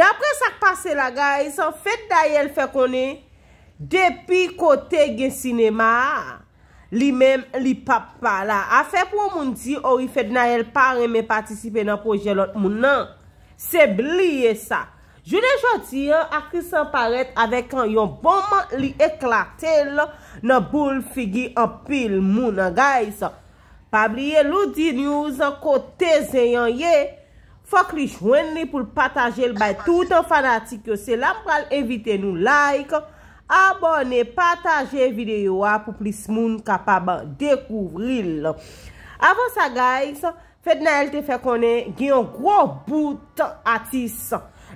Dapre sak pase la guys, fet dayel fe konen, depi kote gen sinema, li men li pap pala. A fe pou moun di ou oh, i fet dayel parem e patisipe nan pojelot moun nan, se bliye sa. Jounen joti an akri san paret avek an yon bonman li eklatel nan boule figi an pil moun la guys. Pabliye loudi nou zan kote zeyan yey. Fok li chwen li pou l pataje l bay tout an fanatik yo se. La m pral evite nou like, abone, pataje videyo a pou plis moun kapaba dekouvri l. Avan sa guys, fet nan el te fe konen, gwen yon kwo bout atis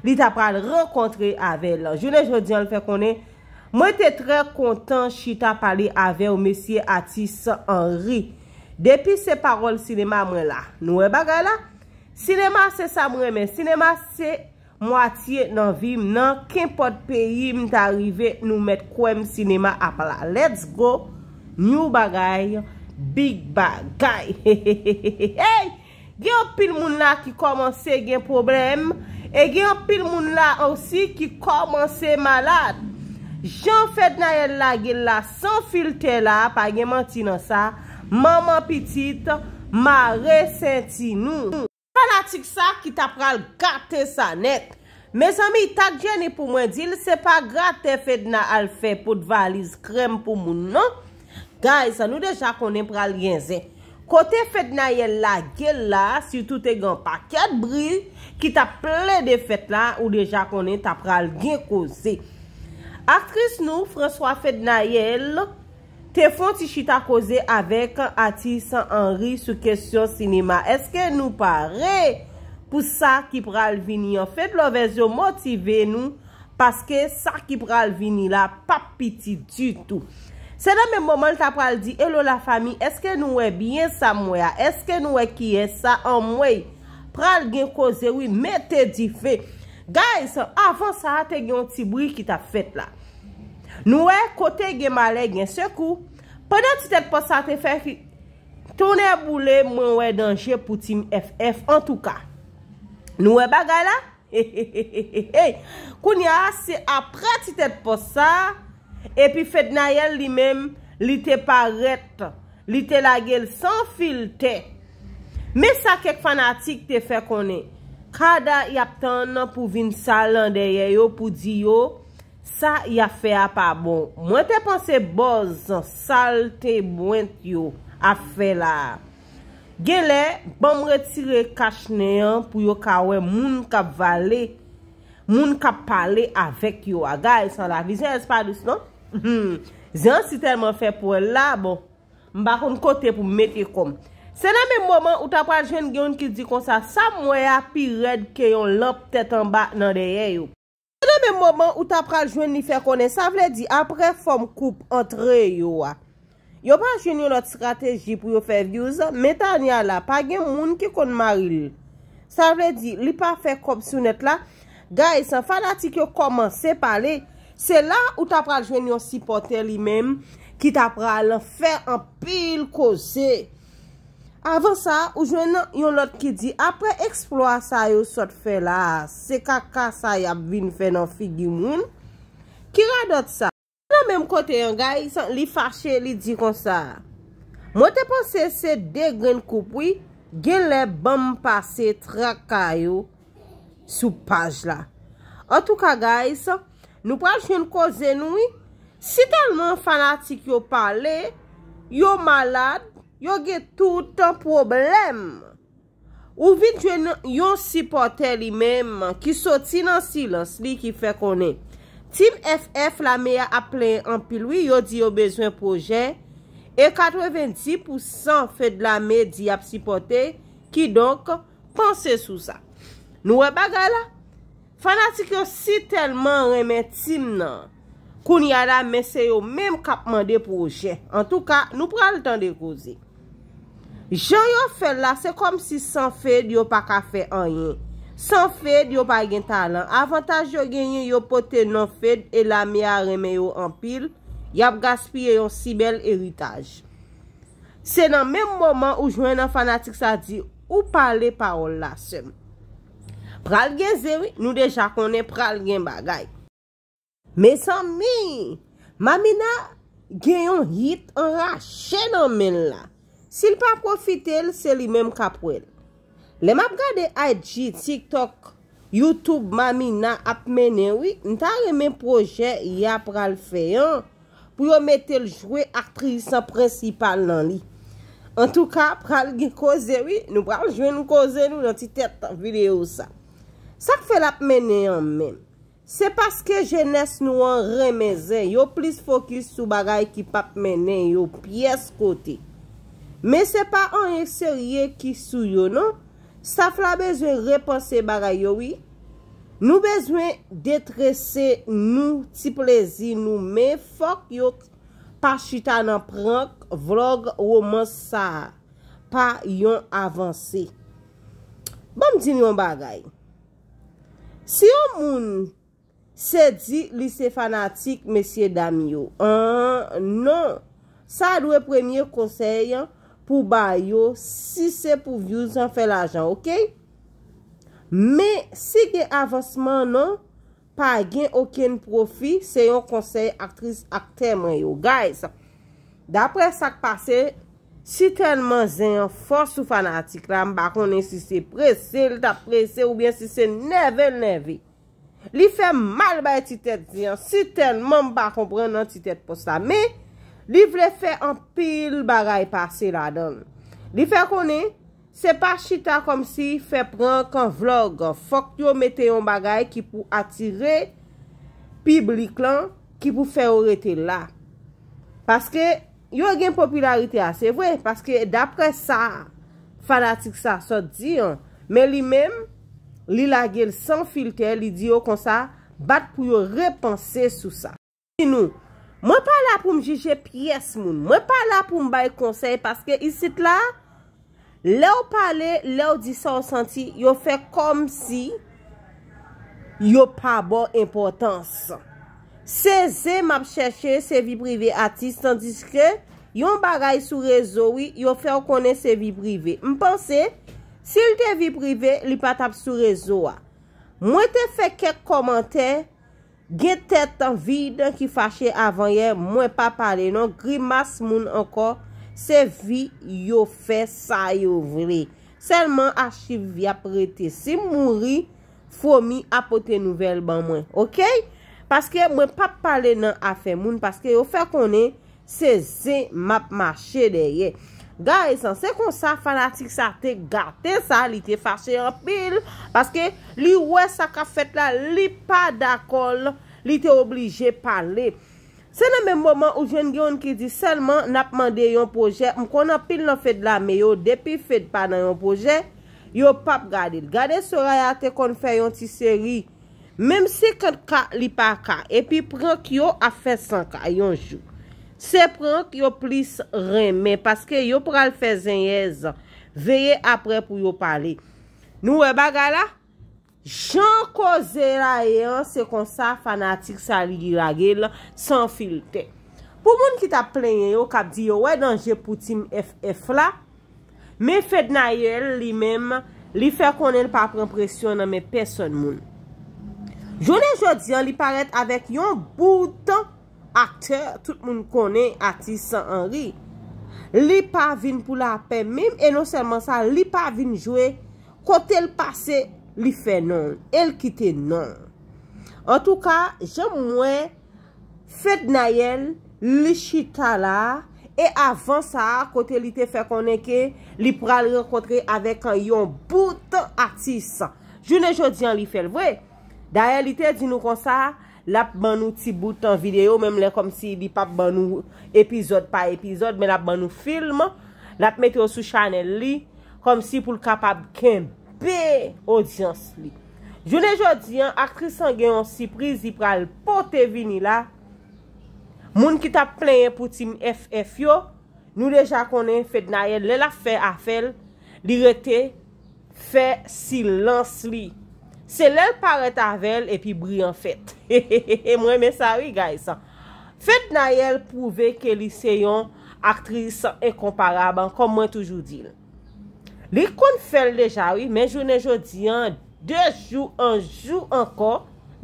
li ta pral renkontre ave l. Jounen jodi an l fe konen, mwen te tre kontan chita pali ave o mesye atis an ri. Depi se parol sinema mwen la, nou e baga la? Sinema se sa mweme, sinema se mwatiye nan vim nan, kinpote peyi mta rive nou met kwenm sinema apala. Let's go, new bagay, big bagay. Hey, gen yon pil moun la ki komanse gen problem, e gen yon pil moun la ansi ki komanse malad. Jan fèt nan yon la gen la, san filte la, pa gen manti nan sa, maman pitit ma resenti nou. An atik sa ki ta pral gate sa net. Me zami, tak jeni pou mwen dil, se pa gate fet na al fe pou dvaliz krem pou moun nan. Gays, an nou deja konen pral genzen. Kote fet na yel la, gel la, si tout e gen paket bri, ki ta ple de fet la, ou deja konen ta pral genkoze. Atris nou, François fet na yel. Te fon ti chita koze avek an ati san anri sou kesyon sinima. Eske nou pare pou sa ki pral vini an? Fet lo vezo motive nou paske sa ki pral vini la papiti du tou. Se nan men moman ta pral di, elou la fami, eske nou e bien sa mwe a? Eske nou e kiye sa an mwe? Pral gen koze wii, me te di fe. Guys, avon sa a te gen yon ti boui ki ta fet la. Nouè, e kote gemalè gen sekou, pwèdè ti tèt pò sa te fèk, tonè boulè mwen wè danjè pou tim FF, an touka. Nouè e bagala? He he he he he he he! Koun ya, se apre ti tèt pò sa, epi fèt na yèl li mèm, li te paret, li te lage l san filte. Mè sa kek fanatik te fèk konè, kada yap tan nan pou vin salan deye yo pou di yo, Sa y a fe a pa bon. Mwen te panse boz an salte bwent yo a fe la. Gele, bom re tire kach neyan pou yo kawe moun ka vale, moun ka pale avek yo. A ga y san la vizyen espadous non? Zyan si telman fe pou e la bon. Mba kon kote pou mete kom. Se nan men mwoman ou ta pa jen gen yon ki di kon sa, sa mwen api red ke yon lop tetan bak nan deye yo. Se nan men momen ou ta pral jwen ni fè konen, sa vle di apre fòm koup antre yo a. Yo pa jwen yo lot strateji pou yo fè youz, metan ya la, pa gen moun ki kon ma yon. Sa vle di, li pa fè kom sounet la, gay san fanatik yo koman se pale, se la ou ta pral jwen yo sipote li men, ki ta pral fè an pil kosey. Avan sa, ou jwen nan yon lot ki di, apre eksploat sa yo sot fe la, se kaka sa yap vin fe nan figi moun, ki radot sa. Nan menm kote yon guys, li fache, li di kon sa. Mwen te pose se de gen koupi, gen le bam pase traka yo sou paj la. An tou ka guys, nou pral jwen kozen nou, si talman fanatik yo pale, yo malad, yo ge tout an problem. Ou vin jwen yon sipote li mem ki sotin an silans li ki fe konen. Tim FF la me a aple an pilwi, yo di yo bezwen proje e 90% fe de la me di ap sipote ki donk panse sou sa. Nou e bagala, fanatik yo si telman reme tim nan kouni a la mese yo mem kapman de proje. En tou ka, nou pral tan de kozi. Jan yon fel la se kom si san fed yon pa kafe an yon. San fed yon pa gen talan. Avantaj yo gen yon yon pote non fed e la miya reme yon an pil. Yap gaspye yon si bel eritage. Se nan menm moman ou jwen nan fanatik sa di ou pale parol la sem. Pral gen zewi nou deja konen pral gen bagay. Me san mi, mami na gen yon hit an rache nan men la. Sil pa profite li, se li menm kap wèl. Le map gade aji, TikTok, YouTube, mami nan ap mènen wè, nta re menm projè, ya pral fè yon, pou yo metel jwè artrisan presipal nan li. En tou ka, pral gè koze wè, nou pral jwè nou koze nou nan ti tèp ta videyo sa. Sa k fè l ap mènen yon menm? Se paske jè nès nou an remèzen, yo plis fokus sou bagay ki pa ap mènen yo piyes kotey. Men se pa an yon serye ki sou yo, non? Sa fwa bezwen reponse bagay yo, oui? Nou bezwen detrese nou ti plezi nou, men fok yo pa chita nan prank vlog woman sa pa yon avanse. Bon, ba mdini yon bagay? Si yon moun se di lise fanatik mesye dam yo, an, non, sa lwe premye konsey yon, pou bay yo, si se pou view, zan fe la jan, okey? Me, si gen avansman nan, pa gen oken profi, se yon konsey aktris akter man yo. Guys, dapre sak pase, si tenman zan yon fosou fanatik lan, bakon nen si se presel, dapresel, ou bien si se neve, neve. Li fe mal bay ti tet diyan, si tenman bakon prenen ti tet posa, me, Li vle fè an pil bagay pa se la don. Li fè konè, se pa chita kom si fè pran kan vlog. Fok yo metè yon bagay ki pou atire piblik lan, ki pou fè o rete la. Paske, yo gen popularite a, se vwe. Paske, dapre sa, fanatik sa, so di an. Me li men, li la gen san filte, li di yo kon sa, bat pou yo repanse sou sa. Sinou. Mwen pa la pou m'jije piyes moun. Mwen pa la pou m'bay konsey paske isit la, le ou pale, le ou disa ou santi, yo fe kom si yo pa bo importans. Seze m ap cheshe se vi prive ati, standiske, yon bagay sou rezo, yo fe konen se vi prive. M'pense, se yon te vi prive, li pat ap sou rezo wa. Mwen te fe kek komantey, Ge tetan vi dan ki fache avan ye, mwen pa pale nan, gri mas moun anko, se vi yo fe sa yo vre. Selman a chiv vi aprete, se mouri, fomi apote nouvel ban mwen, ok? Paske mwen pa pale nan a fe moun, paske yo fe konen, se ze map mache de ye. Gaye san, se kon sa fanatik sa te gate sa, li te fache yon pil. Paske li wè sa ka fèt la, li pa d'akol, li te oblije pale. Se nan men mwoman ou jen gyon ki di selman nap mande yon projè, m kon apil nan fèt la, me yo depi fèt pa nan yon projè, yo pap gade. Gade sorayate kon fè yon ti seri, mem se kèd ka li pa ka, epi prèk yo a fèt san ka yon joun. sepran ki yo plis reme paske yo pral fezenyez veye apre pou yo pale nou e bagala jan koze la e an se kon sa fanatik sa li di lage la san filte pou moun ki ta plenye yo kap di yo wè danje pou tim FF la me fed na ye li mem li fe konen pa prempresyon nan me peson moun jounen jodian li paret avek yon boutan akter, tout moun konen, atisan anri, li pa vin pou la pe, mèm, e non selman sa, li pa vin jwe, kote l pase, li fe non, el kite non. En tou ka, jom mwen, fed nayen, li chita la, e avan sa, kote li te fe konen ke, li pra l rekotre, avek an yon bout atisan. Jounen jodi an li fel vwe. Daye, li te di nou kon sa, a, Lap ban nou ti boutan video, mem len kom si bi pap ban nou epizod pa epizod, men lap ban nou film, latmete yo sou chanel li, kom si pou l kapab kenpe audyans li. Jounen jodi an, akrisan genyon si prizipral pote vini la, moun ki tap plenye pou tim FF yo, nou deja konen fed nayen lela fe afel, li rete fe silans li. Se lèl paret avèl, epi bri an fèt. He he he he, mwen mè sa wè guys. Fèt na yèl pouve ke li seyon aktris an komparaban, kom mwen toujou dil. Li kon fèl leja wè, men jounen joudiyan, dè jou an jou anko,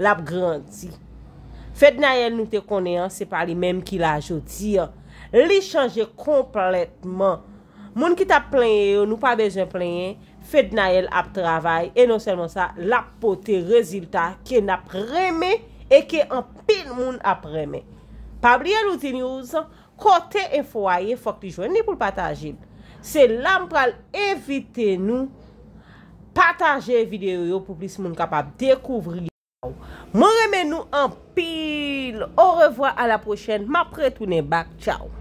l ap grandi. Fèt na yèl nou te konèyan, se pali mèm ki la joudiyan. Li chanje kompletman. Moun ki ta plèye yo, nou pa bejè plèye yo, fèd na el ap travay, e non selman sa, la potè rezilta, kè nap remè, e kè an pil moun ap remè. Pabliye louti nyoz, kote e fwaye, fok li jweni pou patajib. Se lam pral evite nou, patajè videyo yo, pou plis moun kapap dekouvri. Moun remè nou an pil. Ou revwa a la pochèn, mapre tou ne bak. Tchao.